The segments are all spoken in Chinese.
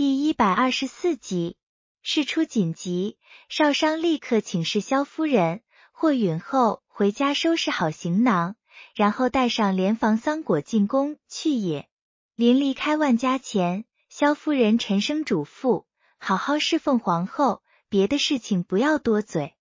第一百二十四集，事出紧急，少商立刻请示萧夫人，霍允后回家收拾好行囊，然后带上连房桑果进宫去也。临离开万家前，萧夫人沉声嘱咐：“好好侍奉皇后，别的事情不要多嘴。”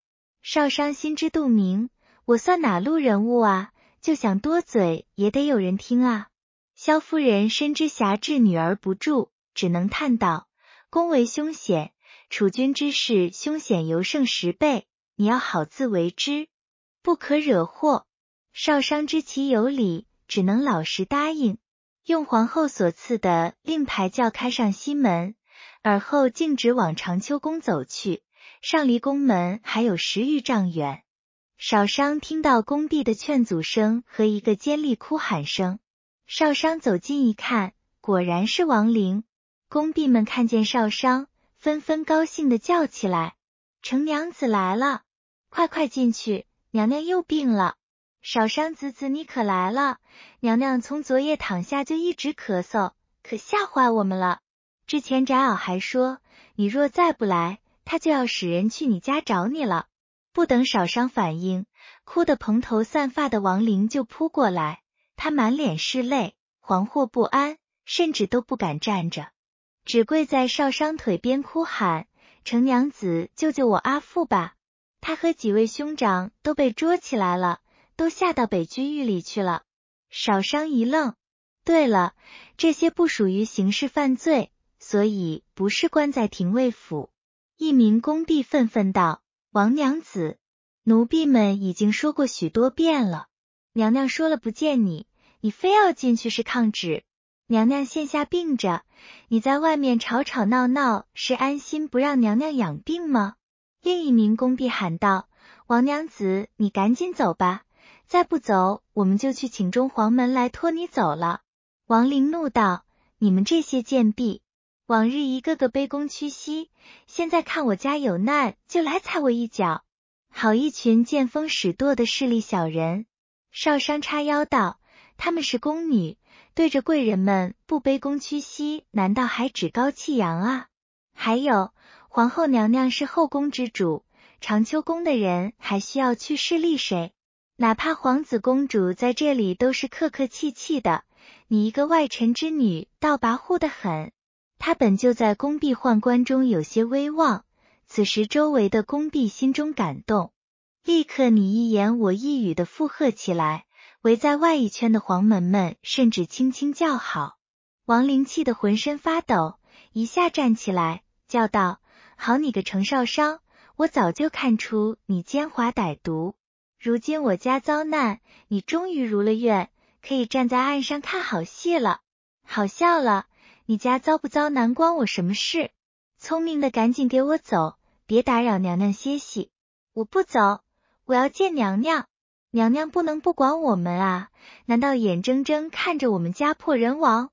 少商心知肚明，我算哪路人物啊？就想多嘴也得有人听啊。萧夫人深知侠制女儿不住。只能叹道：“宫为凶险，楚君之事凶险尤胜十倍。你要好自为之，不可惹祸。”少商知其有理，只能老实答应，用皇后所赐的令牌叫开上西门，而后径直往长秋宫走去。上离宫门还有十余丈远，少商听到宫婢的劝阻声和一个尖利哭喊声，少商走近一看，果然是王灵。工婢们看见少商，纷纷高兴的叫起来：“程娘子来了，快快进去！娘娘又病了。”少商子子，你可来了！娘娘从昨夜躺下就一直咳嗽，可吓坏我们了。之前翟敖还说，你若再不来，他就要使人去你家找你了。不等少商反应，哭得蓬头散发的王灵就扑过来，他满脸是泪，惶惑不安，甚至都不敢站着。只跪在少商腿边哭喊：“程娘子，救救我阿父吧！他和几位兄长都被捉起来了，都下到北军狱里去了。”少商一愣，对了，这些不属于刑事犯罪，所以不是关在廷尉府。一名宫婢愤愤道：“王娘子，奴婢们已经说过许多遍了，娘娘说了不见你，你非要进去是抗旨。”娘娘现下病着，你在外面吵吵闹闹，是安心不让娘娘养病吗？另一名宫婢喊道：“王娘子，你赶紧走吧，再不走，我们就去请中皇门来拖你走了。”王林怒道：“你们这些贱婢，往日一个个卑躬屈膝，现在看我家有难，就来踩我一脚，好一群见风使舵的势利小人。”少商叉腰道。她们是宫女，对着贵人们不卑躬屈膝，难道还趾高气扬啊？还有皇后娘娘是后宫之主，长秋宫的人还需要去势立谁？哪怕皇子公主在这里都是客客气气的，你一个外臣之女倒跋扈的很。她本就在宫婢宦官中有些威望，此时周围的宫婢心中感动，立刻你一言我一语的附和起来。围在外一圈的黄门们甚至轻轻叫好，王林气得浑身发抖，一下站起来叫道：“好你个程少商，我早就看出你奸猾歹毒，如今我家遭难，你终于如了愿，可以站在岸上看好戏了，好笑了！你家遭不遭难关我什么事？聪明的赶紧给我走，别打扰娘娘歇息！我不走，我要见娘娘。”娘娘不能不管我们啊！难道眼睁睁看着我们家破人亡？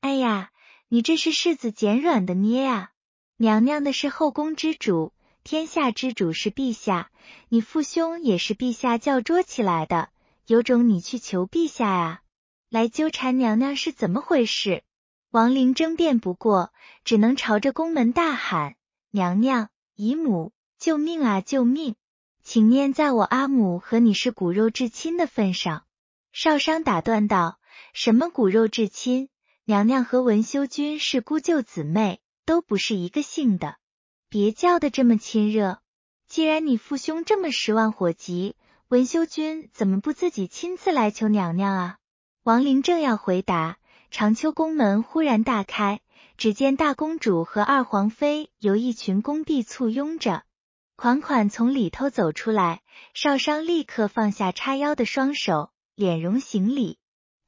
哎呀，你这是柿子捡软的捏啊！娘娘的是后宫之主，天下之主是陛下，你父兄也是陛下叫捉起来的，有种你去求陛下啊！来纠缠娘娘是怎么回事？王林争辩不过，只能朝着宫门大喊：“娘娘，姨母，救命啊！救命！”请念在我阿母和你是骨肉至亲的份上。”少商打断道，“什么骨肉至亲？娘娘和文修君是姑舅姊妹，都不是一个姓的，别叫的这么亲热。既然你父兄这么十万火急，文修君怎么不自己亲自来求娘娘啊？”王林正要回答，长秋宫门忽然大开，只见大公主和二皇妃由一群宫婢簇拥着。款款从里头走出来，少商立刻放下叉腰的双手，敛容行礼。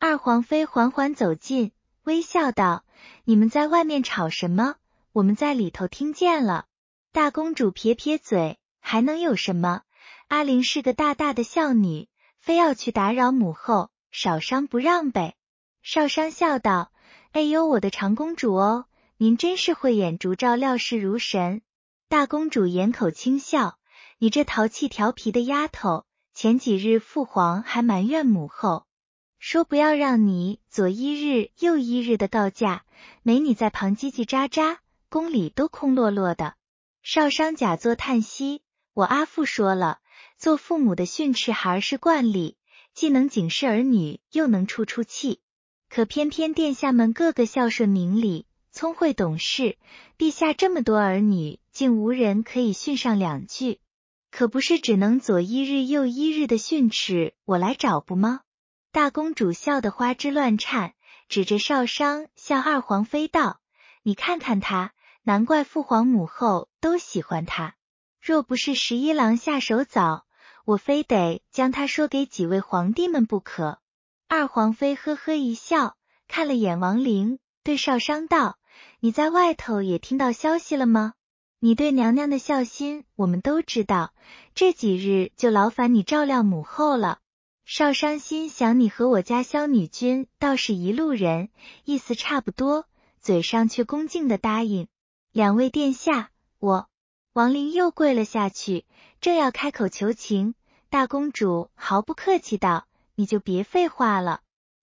二皇妃缓缓走近，微笑道：“你们在外面吵什么？我们在里头听见了。”大公主撇撇嘴：“还能有什么？阿玲是个大大的孝女，非要去打扰母后，少商不让呗。”少商笑道：“哎呦，我的长公主哦，您真是慧眼烛照，料事如神。”大公主掩口轻笑：“你这淘气调皮的丫头，前几日父皇还埋怨母后，说不要让你左一日右一日的告假，没你在旁叽叽喳喳，宫里都空落落的。”少商假作叹息：“我阿父说了，做父母的训斥孩儿是惯例，既能警示儿女，又能出出气。可偏偏殿下们个个孝顺明理，聪慧懂事，陛下这么多儿女。”竟无人可以训上两句，可不是只能左一日右一日的训斥我来找不吗？大公主笑得花枝乱颤，指着少商向二皇妃道：“你看看他，难怪父皇母后都喜欢他。若不是十一郎下手早，我非得将他说给几位皇帝们不可。”二皇妃呵呵一笑，看了眼王陵，对少商道：“你在外头也听到消息了吗？”你对娘娘的孝心，我们都知道。这几日就劳烦你照料母后了。少伤心，想你和我家萧女君倒是一路人，意思差不多。嘴上却恭敬的答应。两位殿下，我王林又跪了下去，正要开口求情，大公主毫不客气道：“你就别废话了。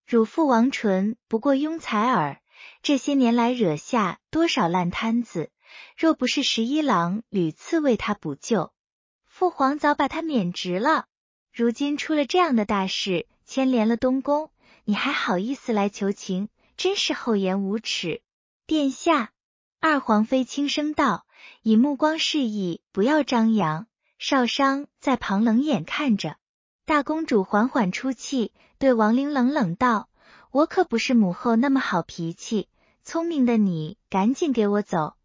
汝父王纯不过庸才耳，这些年来惹下多少烂摊子。”若不是十一郎屡次为他补救，父皇早把他免职了。如今出了这样的大事，牵连了东宫，你还好意思来求情，真是厚颜无耻！殿下，二皇妃轻声道，以目光示意不要张扬。少商在旁冷眼看着，大公主缓缓出气，对王陵冷冷道：“我可不是母后那么好脾气，聪明的你，赶紧给我走。”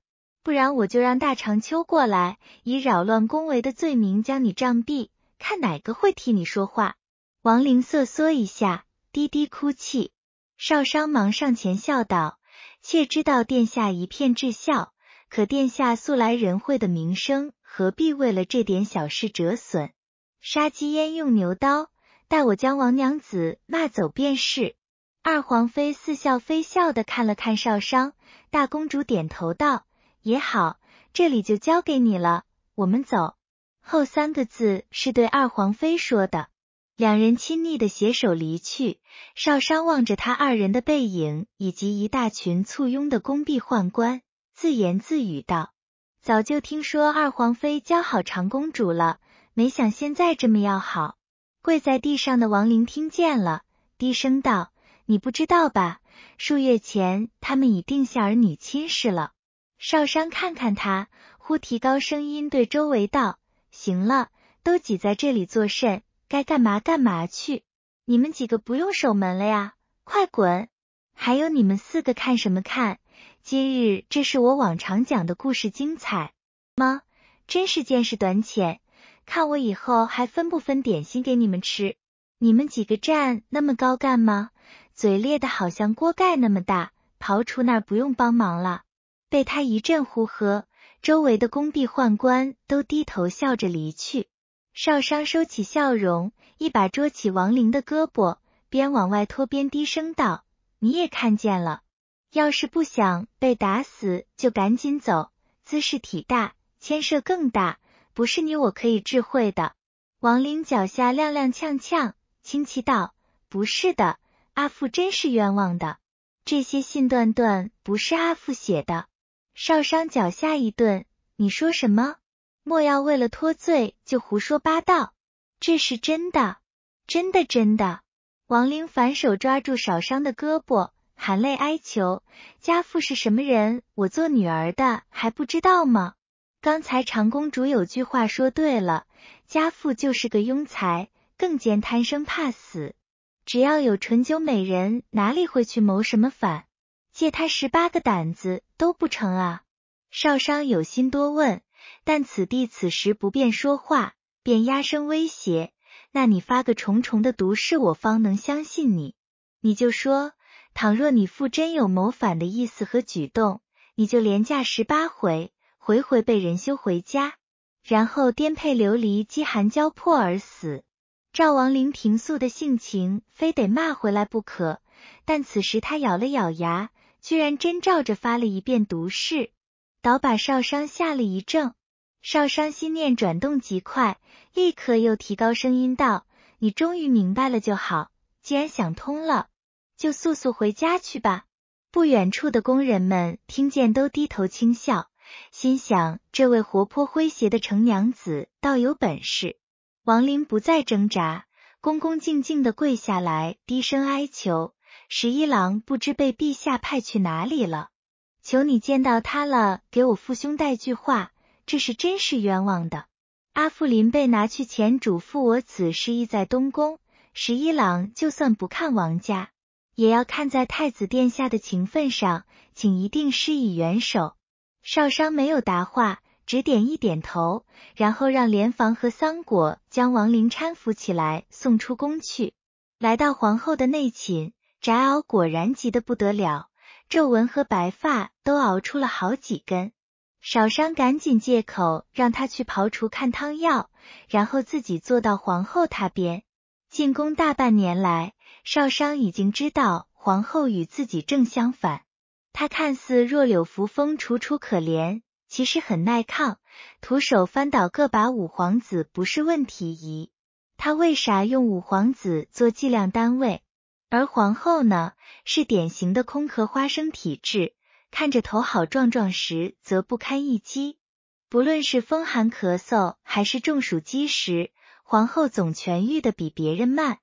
不然我就让大长秋过来，以扰乱宫闱的罪名将你杖毙，看哪个会替你说话。王灵瑟缩一下，低低哭泣。少商忙上前笑道：“妾知道殿下一片至孝，可殿下素来仁惠的名声，何必为了这点小事折损？杀鸡焉用牛刀？待我将王娘子骂走便是。”二皇妃似笑非笑的看了看少商，大公主点头道。也好，这里就交给你了。我们走。后三个字是对二皇妃说的。两人亲昵的携手离去。少商望着他二人的背影以及一大群簇拥的宫婢宦官，自言自语道：“早就听说二皇妃交好长公主了，没想现在这么要好。”跪在地上的王林听见了，低声道：“你不知道吧？数月前他们已定下儿女亲事了。”少商看看他，忽提高声音对周围道：“行了，都挤在这里做甚？该干嘛干嘛去！你们几个不用守门了呀，快滚！还有你们四个看什么看？今日这是我往常讲的故事精彩吗？真是见识短浅！看我以后还分不分点心给你们吃？你们几个站那么高干吗？嘴裂的好像锅盖那么大，刨除那不用帮忙了。”被他一阵呼喝，周围的工地宦官都低头笑着离去。少商收起笑容，一把捉起王林的胳膊，边往外拖边低声道：“你也看见了，要是不想被打死，就赶紧走。姿势体大，牵涉更大，不是你我可以智慧的。”王林脚下踉踉跄跄，轻气道：“不是的，阿父真是冤枉的。这些信断断不是阿父写的。”少商脚下一顿，你说什么？莫要为了脱罪就胡说八道，这是真的，真的，真的！王灵反手抓住少商的胳膊，含泪哀求：“家父是什么人，我做女儿的还不知道吗？刚才长公主有句话说对了，家父就是个庸才，更兼贪生怕死。只要有醇酒美人，哪里会去谋什么反？借他十八个胆子。”都不成啊！少商有心多问，但此地此时不便说话，便压声威胁：“那你发个重重的毒誓，我方能相信你。你就说，倘若你父真有谋反的意思和举动，你就连嫁十八回，回回被人休回家，然后颠沛流离、饥寒交迫而死。”赵王陵平素的性情非得骂回来不可，但此时他咬了咬牙。居然真照着发了一遍毒誓，倒把少商吓了一怔。少商心念转动极快，立刻又提高声音道：“你终于明白了就好，既然想通了，就速速回家去吧。”不远处的工人们听见，都低头轻笑，心想：“这位活泼诙谐的程娘子倒有本事。”王林不再挣扎，恭恭敬敬的跪下来，低声哀求。十一郎不知被陛下派去哪里了，求你见到他了，给我父兄带句话。这是真是冤枉的，阿富林被拿去前嘱咐我，此事意在东宫。十一郎就算不看王家，也要看在太子殿下的情分上，请一定施以援手。少商没有答话，只点一点头，然后让连房和桑果将王林搀扶起来，送出宫去，来到皇后的内寝。翟敖果然急得不得了，皱纹和白发都熬出了好几根。少商赶紧借口让他去庖厨看汤药，然后自己坐到皇后榻边。进宫大半年来，少商已经知道皇后与自己正相反。她看似弱柳扶风、楚楚可怜，其实很耐抗，徒手翻倒个把五皇子不是问题一。他为啥用五皇子做计量单位？而皇后呢，是典型的空壳花生体质，看着头好壮壮，实则不堪一击。不论是风寒咳嗽，还是中暑积食，皇后总痊愈的比别人慢。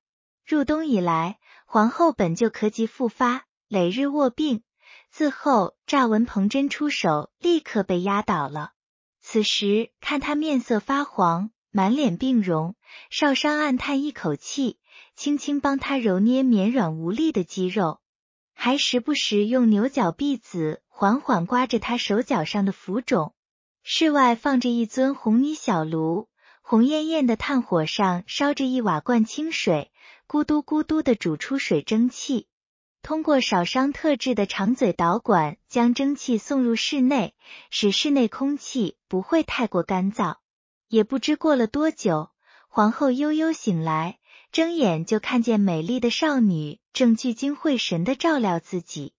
入冬以来，皇后本就咳疾复发，累日卧病，自后乍闻彭真出手，立刻被压倒了。此时看她面色发黄，满脸病容，少商暗叹一口气。轻轻帮他揉捏绵软无力的肌肉，还时不时用牛角篦子缓缓刮着他手脚上的浮肿。室外放着一尊红泥小炉，红艳艳的炭火上烧着一瓦罐清水，咕嘟咕嘟的煮出水蒸气。通过少伤特制的长嘴导管，将蒸汽送入室内，使室内空气不会太过干燥。也不知过了多久，皇后悠悠醒来。睁眼就看见美丽的少女正聚精会神的照料自己，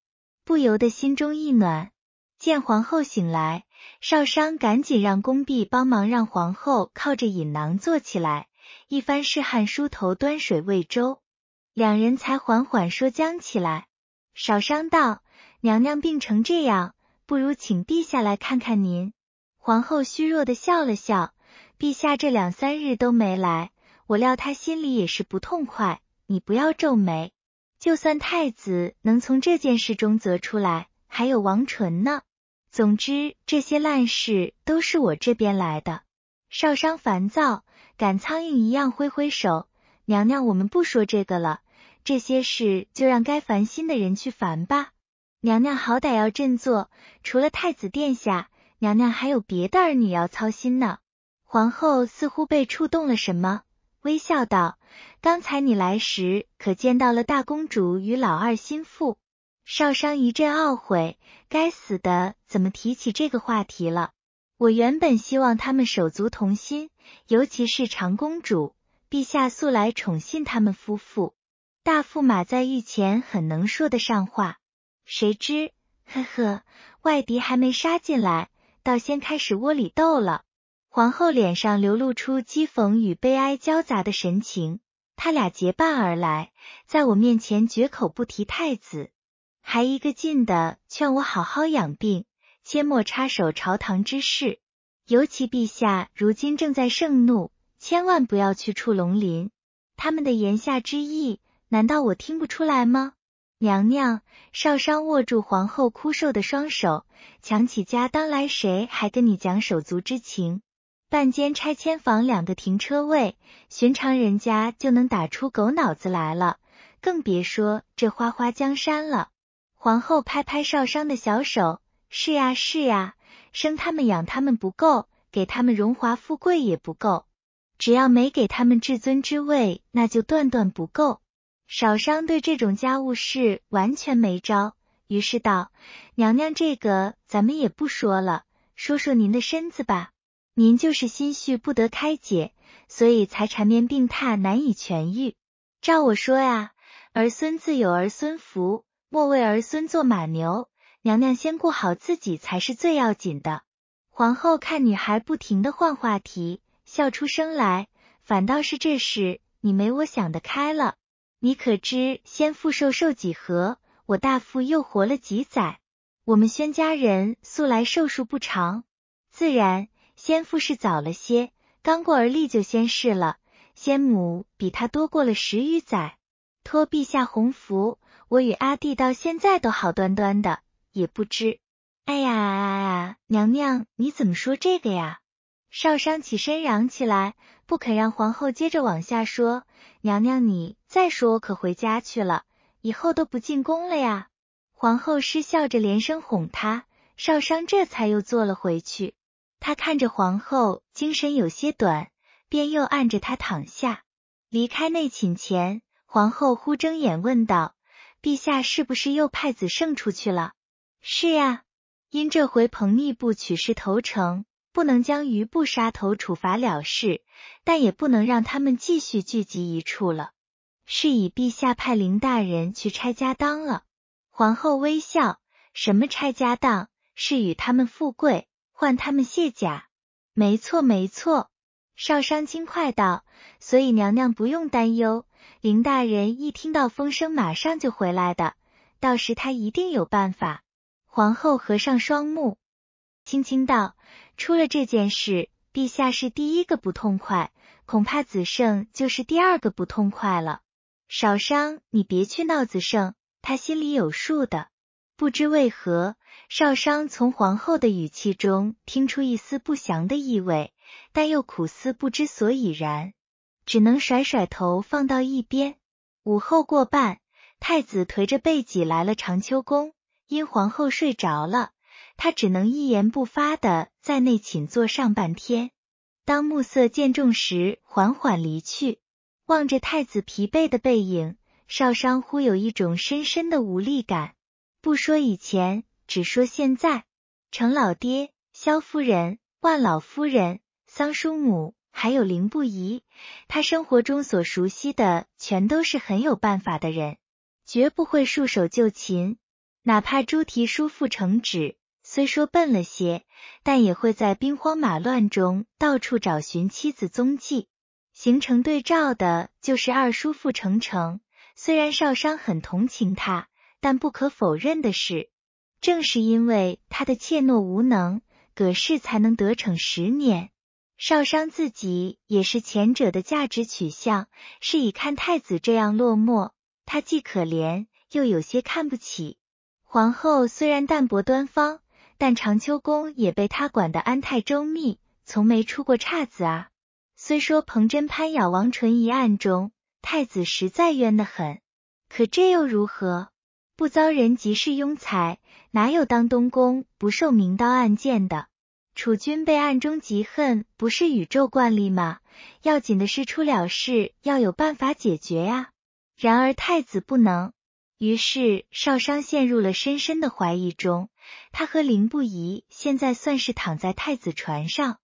不由得心中一暖。见皇后醒来，少商赶紧让宫婢帮忙让皇后靠着引囊坐起来，一番试汗、梳头、端水、喂粥，两人才缓缓说僵起来。少商道：“娘娘病成这样，不如请陛下来看看您。”皇后虚弱的笑了笑：“陛下这两三日都没来。”我料他心里也是不痛快，你不要皱眉。就算太子能从这件事中择出来，还有王纯呢。总之，这些烂事都是我这边来的。少商烦躁，赶苍蝇一样挥挥手。娘娘，我们不说这个了，这些事就让该烦心的人去烦吧。娘娘好歹要振作，除了太子殿下，娘娘还有别的儿女要操心呢。皇后似乎被触动了什么。微笑道：“刚才你来时，可见到了大公主与老二心腹。”少商一阵懊悔，该死的，怎么提起这个话题了？我原本希望他们手足同心，尤其是长公主，陛下素来宠信他们夫妇，大驸马在御前很能说得上话。谁知，呵呵，外敌还没杀进来，倒先开始窝里斗了。皇后脸上流露出讥讽与悲哀交杂的神情。他俩结伴而来，在我面前绝口不提太子，还一个劲的劝我好好养病，切莫插手朝堂之事。尤其陛下如今正在盛怒，千万不要去触龙鳞。他们的言下之意，难道我听不出来吗？娘娘，少商握住皇后枯瘦的双手，强起家当来，谁还跟你讲手足之情？半间拆迁房，两个停车位，寻常人家就能打出狗脑子来了，更别说这花花江山了。皇后拍拍少商的小手，是呀是呀，生他们养他们不够，给他们荣华富贵也不够，只要没给他们至尊之位，那就断断不够。少商对这种家务事完全没招，于是道：“娘娘，这个咱们也不说了，说说您的身子吧。”您就是心绪不得开解，所以才缠绵病榻，难以痊愈。照我说呀，儿孙自有儿孙福，莫为儿孙做马牛。娘娘先顾好自己才是最要紧的。皇后看女孩不停的换话题，笑出声来。反倒是这事，你没我想得开了。你可知先父寿寿几何？我大父又活了几载？我们宣家人素来寿数不长，自然。先父是早了些，刚过而立就先逝了。先母比他多过了十余载，托陛下鸿福，我与阿弟到现在都好端端的，也不知。哎呀哎呀，娘娘你怎么说这个呀？少商起身嚷起来，不肯让皇后接着往下说。娘娘，你再说我可回家去了，以后都不进宫了呀。皇后失笑着连声哄他，少商这才又坐了回去。他看着皇后，精神有些短，便又按着她躺下。离开内寝前，皇后忽睁眼问道：“陛下是不是又派子胜出去了？”“是呀，因这回彭逆部取势投诚，不能将余部杀头处罚了事，但也不能让他们继续聚集一处了。是以陛下派林大人去拆家当了。”皇后微笑：“什么拆家当？是与他们富贵？”换他们卸甲，没错没错。少商轻快道：“所以娘娘不用担忧，林大人一听到风声马上就回来的，到时他一定有办法。”皇后合上双目，轻轻道：“出了这件事，陛下是第一个不痛快，恐怕子圣就是第二个不痛快了。少商，你别去闹子圣，他心里有数的。”不知为何，少商从皇后的语气中听出一丝不祥的意味，但又苦思不知所以然，只能甩甩头放到一边。午后过半，太子推着背脊来了长秋宫，因皇后睡着了，他只能一言不发的在内寝坐上半天。当暮色渐重时，缓缓离去，望着太子疲惫的背影，少商忽有一种深深的无力感。不说以前，只说现在。程老爹、萧夫人、万老夫人、桑叔母，还有林不疑，他生活中所熟悉的全都是很有办法的人，绝不会束手就擒。哪怕朱提叔父程旨，虽说笨了些，但也会在兵荒马乱中到处找寻妻子踪迹。形成对照的就是二叔父程程，虽然少商很同情他。但不可否认的是，正是因为他的怯懦无能，葛氏才能得逞十年。少商自己也是前者的价值取向，是以看太子这样落寞，他既可怜又有些看不起。皇后虽然淡泊端方，但长秋宫也被他管得安泰周密，从没出过岔子啊。虽说彭真攀咬王纯一案中，太子实在冤得很，可这又如何？不遭人嫉是庸才，哪有当东宫不受明刀暗箭的？楚君被暗中嫉恨，不是宇宙惯例吗？要紧的事出了事，要有办法解决呀。然而太子不能，于是少商陷入了深深的怀疑中。他和凌不疑现在算是躺在太子船上，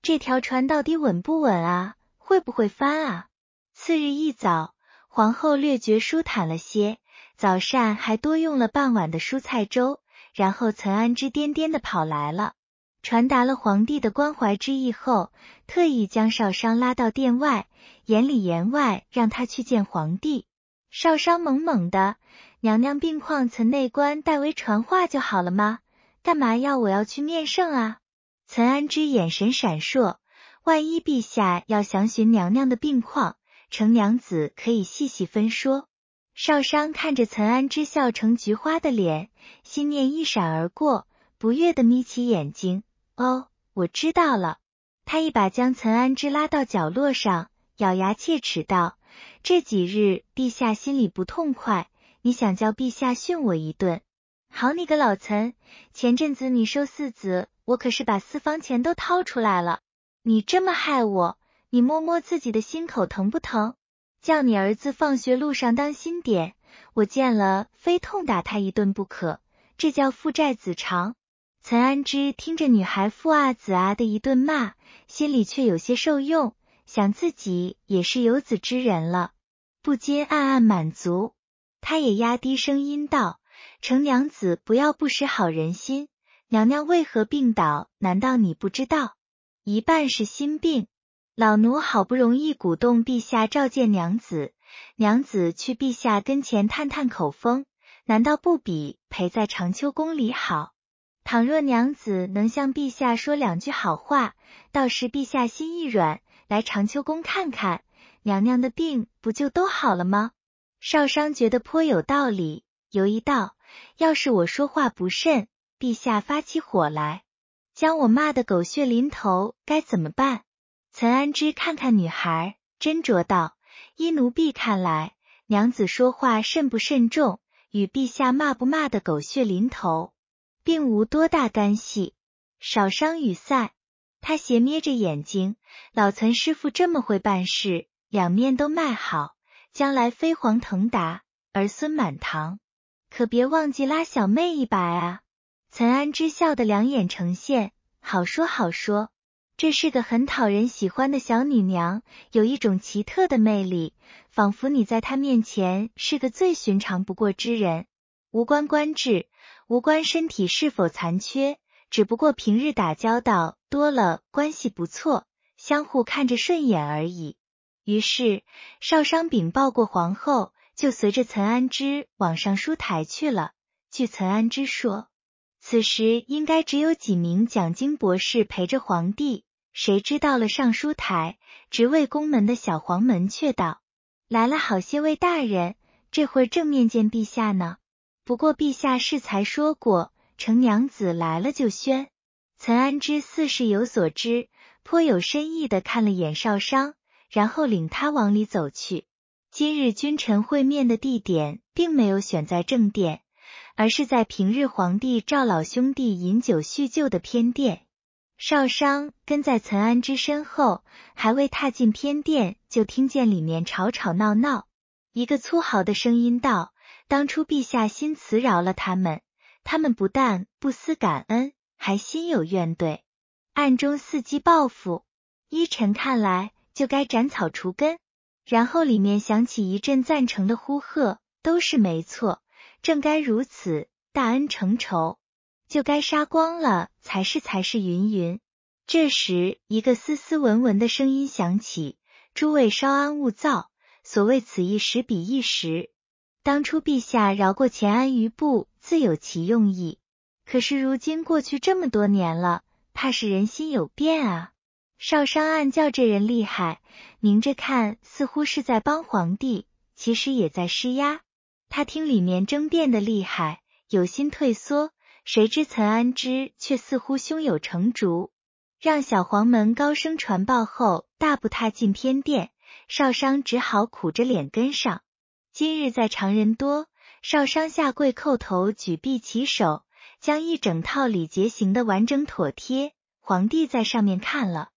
这条船到底稳不稳啊？会不会翻啊？次日一早，皇后略觉舒坦了些。早膳还多用了半碗的蔬菜粥，然后岑安之颠颠的跑来了，传达了皇帝的关怀之意后，特意将少商拉到殿外，言里言外让他去见皇帝。少商懵懵的，娘娘病况岑内官代为传话就好了吗？干嘛要我要去面圣啊？岑安之眼神闪烁，万一陛下要详询娘娘的病况，程娘子可以细细分说。少商看着岑安之笑成菊花的脸，心念一闪而过，不悦的眯起眼睛。哦，我知道了。他一把将岑安之拉到角落上，咬牙切齿道：“这几日陛下心里不痛快，你想叫陛下训我一顿？好你个老岑！前阵子你收四子，我可是把私房钱都掏出来了。你这么害我，你摸摸自己的心口，疼不疼？”叫你儿子放学路上当心点，我见了非痛打他一顿不可。这叫父债子偿。岑安之听着女孩父啊子啊的一顿骂，心里却有些受用，想自己也是有子之人了，不禁暗暗满足。他也压低声音道：“程娘子不要不识好人心，娘娘为何病倒？难道你不知道？一半是心病。”老奴好不容易鼓动陛下召见娘子，娘子去陛下跟前探探口风，难道不比陪在长秋宫里好？倘若娘子能向陛下说两句好话，到时陛下心一软，来长秋宫看看，娘娘的病不就都好了吗？少商觉得颇有道理，犹豫道：“要是我说话不慎，陛下发起火来，将我骂得狗血淋头，该怎么办？”岑安之看看女孩，斟酌道：“依奴婢看来，娘子说话慎不慎重，与陛下骂不骂的狗血淋头，并无多大干系。少商与赛。”他斜眯着眼睛：“老岑师傅这么会办事，两面都卖好，将来飞黄腾达，儿孙满堂。可别忘记拉小妹一把啊！”岑安之笑得两眼呈现，好说好说。”这是个很讨人喜欢的小女娘，有一种奇特的魅力，仿佛你在她面前是个最寻常不过之人，无关官职，无关身体是否残缺，只不过平日打交道多了，关系不错，相互看着顺眼而已。于是少商禀报过皇后，就随着岑安之往上书台去了。据岑安之说，此时应该只有几名讲经博士陪着皇帝。谁知道了？尚书台职位宫门的小黄门却道：“来了好些位大人，这会儿正面见陛下呢。不过陛下适才说过，程娘子来了就宣。”岑安之似是有所知，颇有深意的看了眼少商，然后领他往里走去。今日君臣会面的地点，并没有选在正殿，而是在平日皇帝赵老兄弟饮酒叙旧的偏殿。少商跟在岑安之身后，还未踏进偏殿，就听见里面吵吵闹闹。一个粗豪的声音道：“当初陛下心慈饶了他们，他们不但不思感恩，还心有怨怼，暗中伺机报复。依臣看来，就该斩草除根。”然后里面响起一阵赞成的呼喝，都是没错，正该如此，大恩成仇。就该杀光了才是才是云云。这时，一个斯斯文文的声音响起：“诸位稍安勿躁，所谓此一时彼一时。当初陛下饶过钱安余部，自有其用意。可是如今过去这么多年了，怕是人心有变啊。”少商暗叫这人厉害，明着看似乎是在帮皇帝，其实也在施压。他听里面争辩的厉害，有心退缩。谁知岑安之却似乎胸有成竹，让小黄门高声传报后，大步踏进偏殿。少商只好苦着脸跟上。今日在常人多，少商下跪叩头，举臂起手，将一整套礼节行的完整妥帖。皇帝在上面看了，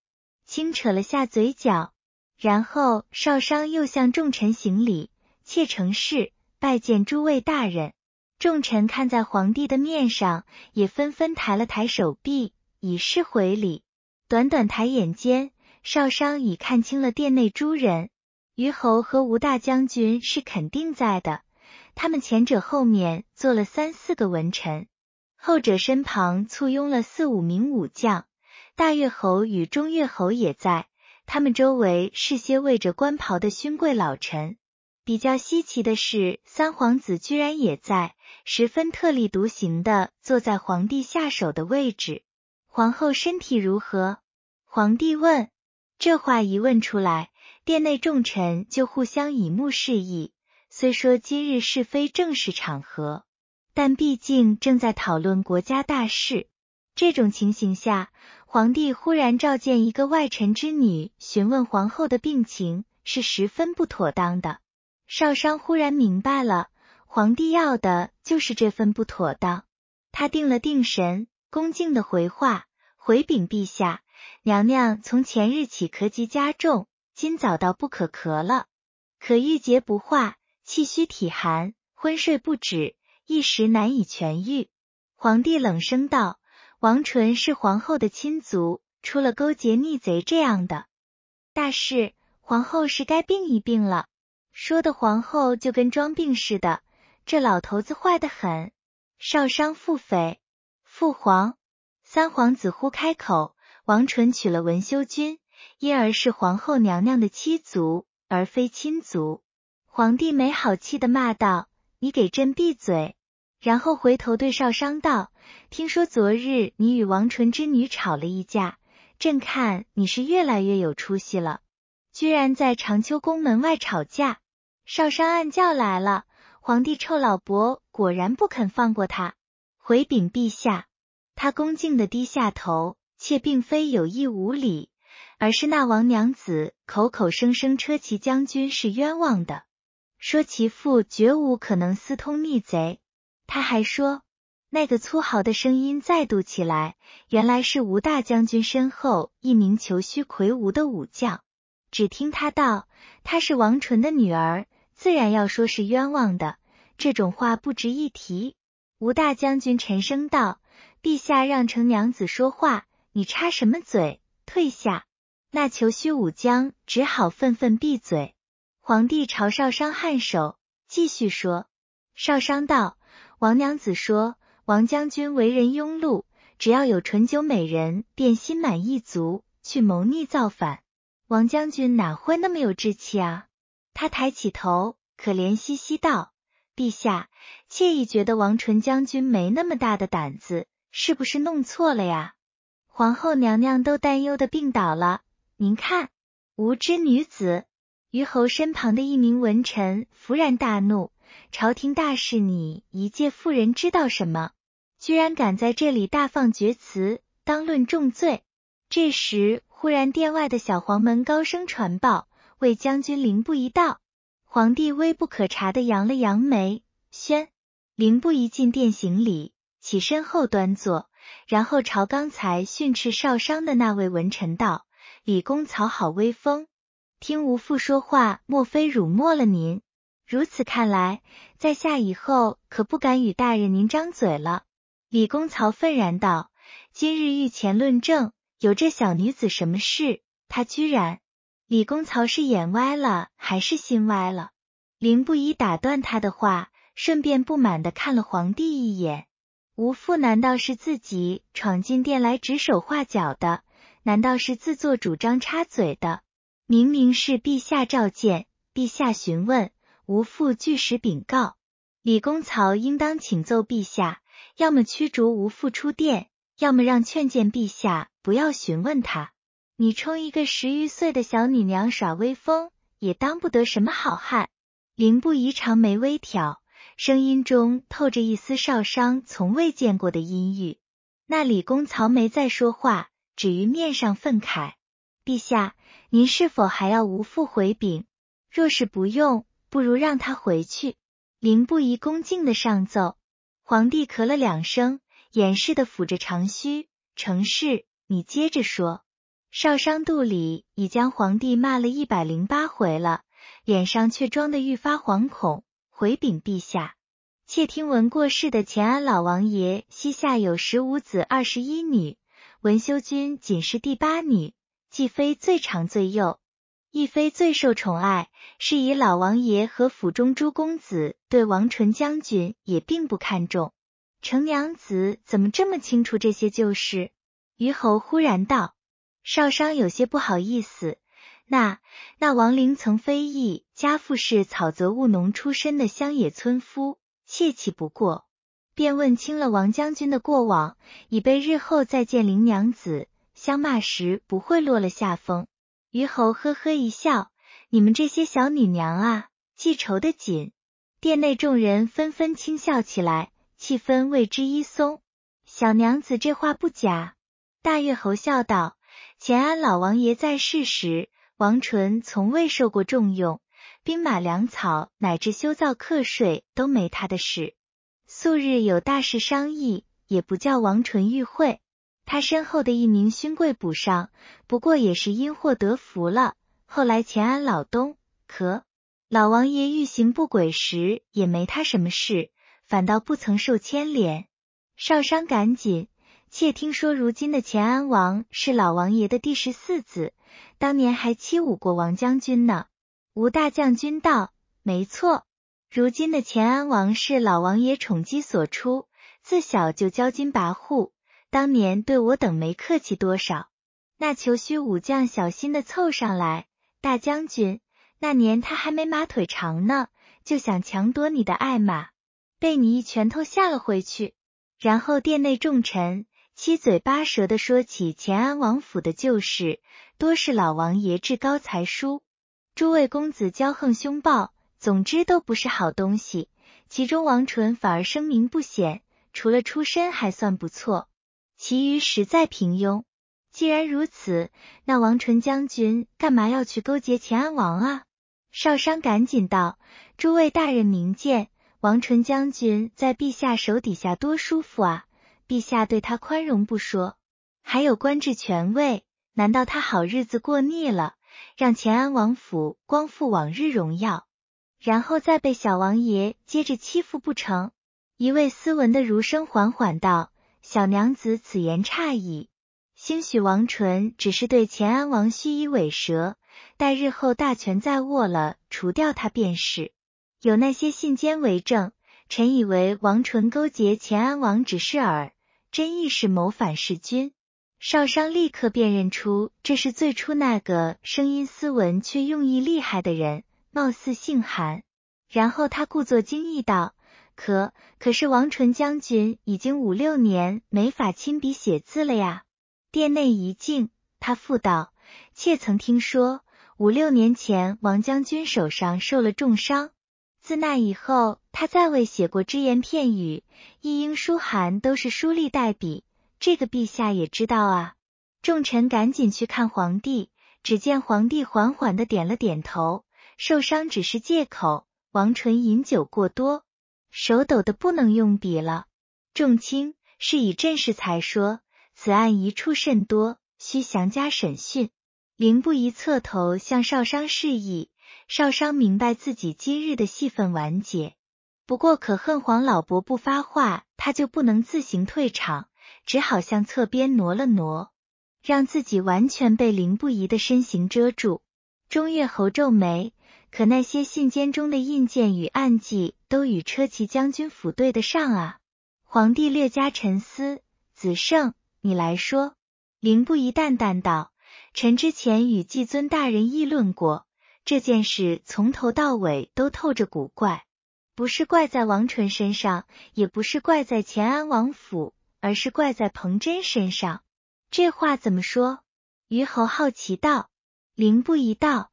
轻扯了下嘴角，然后少商又向众臣行礼：“妾成事，拜见诸位大人。”众臣看在皇帝的面上，也纷纷抬了抬手臂，以示回礼。短短抬眼间，少商已看清了殿内诸人。虞侯和吴大将军是肯定在的，他们前者后面坐了三四个文臣，后者身旁簇拥了四五名武将。大乐侯与中乐侯也在，他们周围是些围着官袍的勋贵老臣。比较稀奇的是，三皇子居然也在，十分特立独行的坐在皇帝下手的位置。皇后身体如何？皇帝问。这话一问出来，殿内众臣就互相以目示意。虽说今日是非正式场合，但毕竟正在讨论国家大事，这种情形下，皇帝忽然召见一个外臣之女询问皇后的病情，是十分不妥当的。少商忽然明白了，皇帝要的就是这份不妥当。他定了定神，恭敬的回话：“回禀陛下，娘娘从前日起咳疾加重，今早到不可咳了，可郁结不化，气虚体寒，昏睡不止，一时难以痊愈。”皇帝冷声道：“王纯是皇后的亲族，出了勾结逆贼这样的大事，皇后是该病一病了。”说的皇后就跟装病似的，这老头子坏的很。少商腹诽，父皇，三皇子忽开口：“王纯娶了文修君，因而是皇后娘娘的妻族，而非亲族。”皇帝没好气的骂道：“你给朕闭嘴！”然后回头对少商道：“听说昨日你与王纯之女吵了一架，朕看你是越来越有出息了，居然在长秋宫门外吵架。”少商暗叫来了，皇帝臭老伯果然不肯放过他。回禀陛下，他恭敬的低下头，妾并非有意无礼，而是那王娘子口口声声车骑将军是冤枉的，说其父绝无可能私通逆贼。他还说，那个粗豪的声音再度起来，原来是吴大将军身后一名求须魁梧的武将。只听他道：“他是王纯的女儿。”自然要说是冤枉的，这种话不值一提。吴大将军沉声道：“陛下让程娘子说话，你插什么嘴？退下！”那求虚武将只好愤愤闭嘴。皇帝朝少商颔首，继续说：“少商道，王娘子说王将军为人庸碌，只要有醇酒美人便心满意足，去谋逆造反。王将军哪会那么有志气啊？”他抬起头，可怜兮兮道：“陛下，妾已觉得王纯将军没那么大的胆子，是不是弄错了呀？皇后娘娘都担忧的病倒了，您看，无知女子。”虞侯身旁的一名文臣勃然大怒：“朝廷大事，你一介妇人知道什么？居然敢在这里大放厥词，当论重罪！”这时，忽然殿外的小黄门高声传报。魏将军，凌不一道？皇帝微不可察的扬了扬眉。宣，凌不一进殿行礼，起身后端坐，然后朝刚才训斥少商的那位文臣道：“李公曹好威风，听吴父说话，莫非辱没了您？如此看来，在下以后可不敢与大人您张嘴了。”李公曹愤然道：“今日御前论证，有这小女子什么事？她居然。”李公曹是眼歪了，还是心歪了？林不疑打断他的话，顺便不满的看了皇帝一眼。吴父难道是自己闯进殿来指手画脚的？难道是自作主张插嘴的？明明是陛下召见，陛下询问，吴父据实禀告。李公曹应当请奏陛下，要么驱逐吴父出殿，要么让劝谏陛下不要询问他。你冲一个十余岁的小女娘耍威风，也当不得什么好汉。凌不疑长眉微挑，声音中透着一丝少商从未见过的阴郁。那李公曹没在说话，止于面上愤慨。陛下，您是否还要无父回禀？若是不用，不如让他回去。凌不疑恭敬的上奏。皇帝咳了两声，掩饰的抚着长须。程氏，你接着说。少商肚里已将皇帝骂了一百零八回了，脸上却装得愈发惶恐。回禀陛下，窃听闻过世的前安老王爷膝下有十五子二十一女，文修君仅是第八女，既非最长最幼，亦非最受宠爱，是以老王爷和府中诸公子对王纯将军也并不看重。程娘子怎么这么清楚这些旧事？虞侯忽然道。少商有些不好意思，那那王陵曾非议家父是草泽务农出身的乡野村夫，切气不过，便问清了王将军的过往，以备日后再见林娘子相骂时不会落了下风。虞侯呵呵一笑：“你们这些小女娘啊，记仇的紧。”殿内众人纷纷轻笑起来，气氛为之一松。小娘子这话不假，大月侯笑道。钱安老王爷在世时，王纯从未受过重用，兵马粮草乃至修造课税都没他的事。素日有大事商议，也不叫王纯遇会，他身后的一名勋贵补上。不过也是因祸得福了。后来钱安老东，咳，老王爷欲行不轨时，也没他什么事，反倒不曾受牵连。少商赶紧。且听说，如今的乾安王是老王爷的第十四子，当年还欺侮过王将军呢。吴大将军道：“没错，如今的乾安王是老王爷宠姬所出，自小就骄矜跋扈，当年对我等没客气多少。”那求须武将小心的凑上来，大将军，那年他还没马腿长呢，就想强夺你的爱马，被你一拳头吓了回去。然后殿内重臣。七嘴八舌的说起前安王府的旧事，多是老王爷至高才疏，诸位公子骄横凶暴，总之都不是好东西。其中王纯反而声名不显，除了出身还算不错，其余实在平庸。既然如此，那王纯将军干嘛要去勾结乾安王啊？少商赶紧道：“诸位大人明鉴，王纯将军在陛下手底下多舒服啊。”陛下对他宽容不说，还有官至权位，难道他好日子过腻了，让乾安王府光复往日荣耀，然后再被小王爷接着欺负不成？一位斯文的儒生缓缓道：“小娘子此言差矣，兴许王纯只是对乾安王虚以委蛇，待日后大权在握了，除掉他便是。有那些信笺为证，臣以为王纯勾结乾安王只是耳。”真意是谋反弑君，少商立刻辨认出这是最初那个声音斯文却用意厉害的人，貌似姓韩。然后他故作惊异道：“可可是王纯将军已经五六年没法亲笔写字了呀？”殿内一静，他复道：“妾曾听说，五六年前王将军手上受了重伤。”自那以后，他再未写过只言片语，一应书函都是书吏代笔。这个陛下也知道啊。众臣赶紧去看皇帝，只见皇帝缓缓的点了点头。受伤只是借口，王纯饮酒过多，手抖的不能用笔了。众卿是以朕事才说此案疑处甚多，需详加审讯。凌不疑侧头向少商示意。少商明白自己今日的戏份完结，不过可恨黄老伯不发话，他就不能自行退场，只好向侧边挪了挪，让自己完全被林不疑的身形遮住。中岳侯皱眉，可那些信笺中的印鉴与暗记都与车骑将军府对得上啊！皇帝略加沉思：“子胜，你来说。”林不疑淡淡道：“臣之前与季尊大人议论过。”这件事从头到尾都透着古怪，不是怪在王纯身上，也不是怪在乾安王府，而是怪在彭真身上。这话怎么说？虞侯好奇道。灵不一道，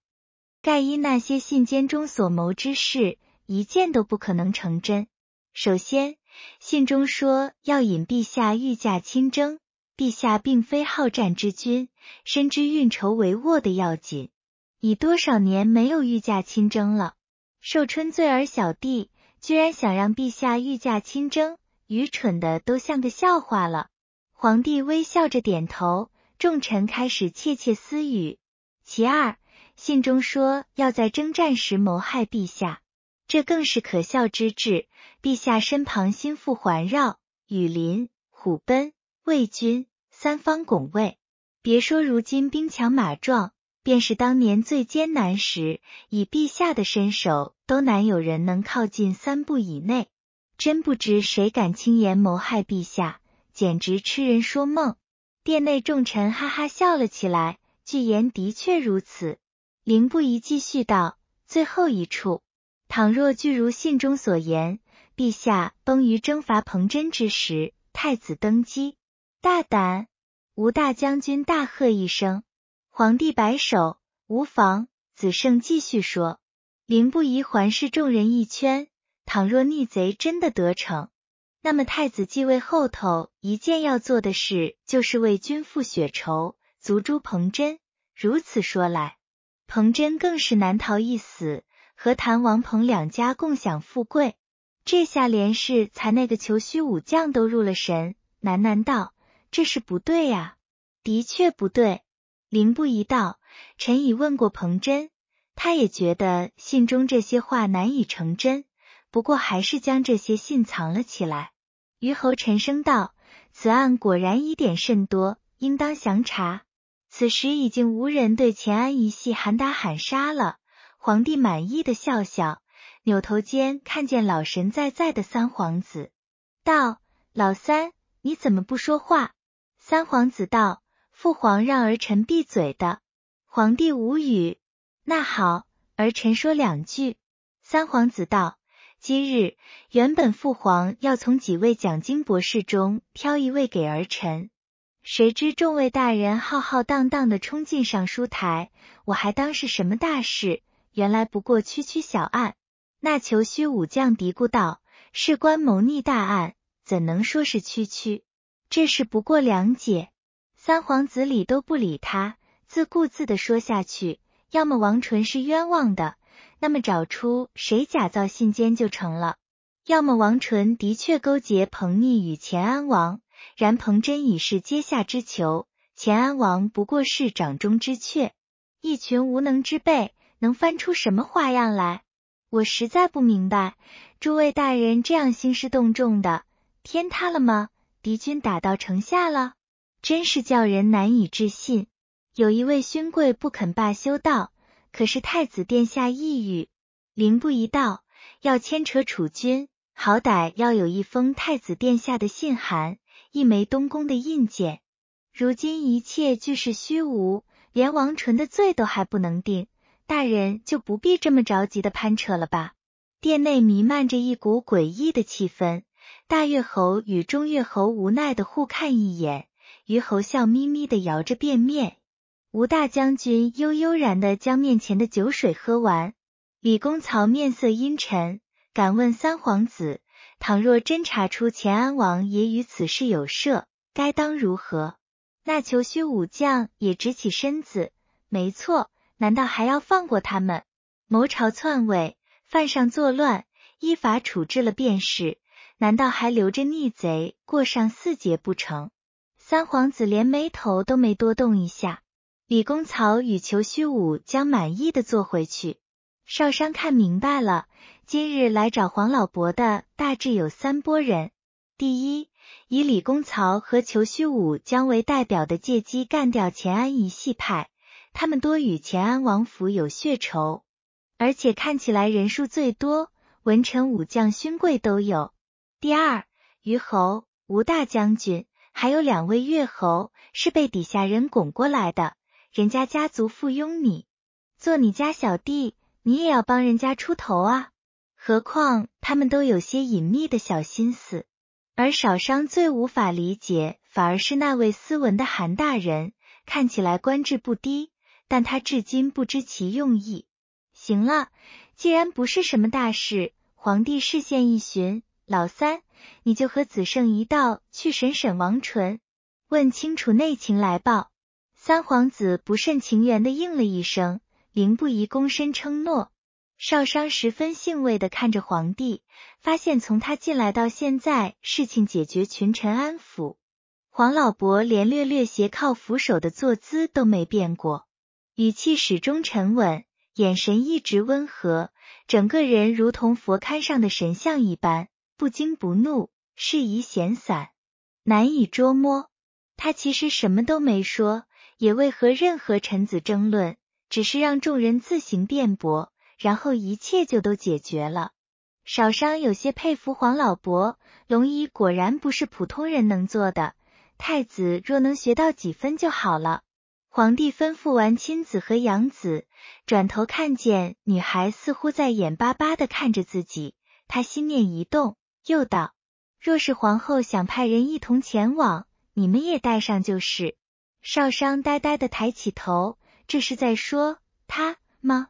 盖因那些信笺中所谋之事，一件都不可能成真。首先，信中说要引陛下御驾亲征，陛下并非好战之君，深知运筹帷幄的要紧。已多少年没有御驾亲征了？寿春罪儿小弟居然想让陛下御驾亲征，愚蠢的都像个笑话了。皇帝微笑着点头，众臣开始窃窃私语。其二，信中说要在征战时谋害陛下，这更是可笑之至。陛下身旁心腹环绕，羽林、虎贲、魏军三方拱卫，别说如今兵强马壮。便是当年最艰难时，以陛下的身手，都难有人能靠近三步以内。真不知谁敢轻言谋害陛下，简直痴人说梦。殿内众臣哈哈笑了起来。据言的确如此。凌不疑继续道：“最后一处，倘若据如信中所言，陛下崩于征伐彭真之时，太子登基。”大胆！吴大将军大喝一声。皇帝摆手，无妨。子胜继续说。林不疑环视众人一圈，倘若逆贼真的得逞，那么太子继位后头一件要做的事，就是为君父雪仇，族诛彭真。如此说来，彭真更是难逃一死，何谈王彭两家共享富贵？这下连氏才那个求虚武将都入了神，喃喃道：“这是不对呀，的确不对。”林不疑道：“臣已问过彭真，他也觉得信中这些话难以成真，不过还是将这些信藏了起来。”虞侯沉声道：“此案果然疑点甚多，应当详查。”此时已经无人对钱安一系喊打喊杀了。皇帝满意的笑笑，扭头间看见老神在在的三皇子，道：“老三，你怎么不说话？”三皇子道。父皇让儿臣闭嘴的，皇帝无语。那好，儿臣说两句。三皇子道：今日原本父皇要从几位讲经博士中挑一位给儿臣，谁知众位大人浩浩荡荡的冲进尚书台，我还当是什么大事，原来不过区区小案。那求虚武将嘀咕道：事关谋逆大案，怎能说是区区？这事不过两解。三皇子理都不理他，自顾自的说下去。要么王纯是冤枉的，那么找出谁假造信笺就成了；要么王纯的确勾结彭逆与钱安王，然彭真已是阶下之囚，钱安王不过是掌中之雀，一群无能之辈能翻出什么花样来？我实在不明白，诸位大人这样兴师动众的，天塌了吗？敌军打到城下了？真是叫人难以置信！有一位勋贵不肯罢休道：“可是太子殿下意欲灵不一道，要牵扯储君，好歹要有一封太子殿下的信函，一枚东宫的印鉴。如今一切俱是虚无，连王纯的罪都还不能定，大人就不必这么着急的攀扯了吧？”殿内弥漫着一股诡异的气氛，大月侯与中月侯无奈的互看一眼。于侯笑眯眯的摇着便面，吴大将军悠悠然的将面前的酒水喝完。李公曹面色阴沉，敢问三皇子，倘若真查出乾安王也与此事有涉，该当如何？那求虚武将也直起身子，没错，难道还要放过他们？谋朝篡位，犯上作乱，依法处置了便是。难道还留着逆贼过上四劫不成？三皇子连眉头都没多动一下，李公曹与裘虚武将满意的坐回去。少商看明白了，今日来找黄老伯的大致有三波人：第一，以李公曹和裘虚武将为代表的借机干掉钱安一系派，他们多与钱安王府有血仇，而且看起来人数最多，文臣武将勋贵都有；第二，于侯吴大将军。还有两位越侯是被底下人拱过来的，人家家族附庸你，做你家小弟，你也要帮人家出头啊！何况他们都有些隐秘的小心思，而少商最无法理解，反而是那位斯文的韩大人，看起来官职不低，但他至今不知其用意。行了，既然不是什么大事，皇帝视线一巡，老三。你就和子胜一道去审审王纯，问清楚内情来报。三皇子不甚情愿的应了一声，凌不疑躬身承诺。少商十分欣慰的看着皇帝，发现从他进来到现在，事情解决，群臣安抚，黄老伯连略略斜靠扶手的坐姿都没变过，语气始终沉稳，眼神一直温和，整个人如同佛龛上的神像一般。不惊不怒，适宜闲散，难以捉摸。他其实什么都没说，也未和任何臣子争论，只是让众人自行辩驳，然后一切就都解决了。少商有些佩服黄老伯，龙一果然不是普通人能做的。太子若能学到几分就好了。皇帝吩咐完亲子和养子，转头看见女孩似乎在眼巴巴的看着自己，他心念一动。又道：“若是皇后想派人一同前往，你们也带上就是。”少商呆呆的抬起头，这是在说他吗？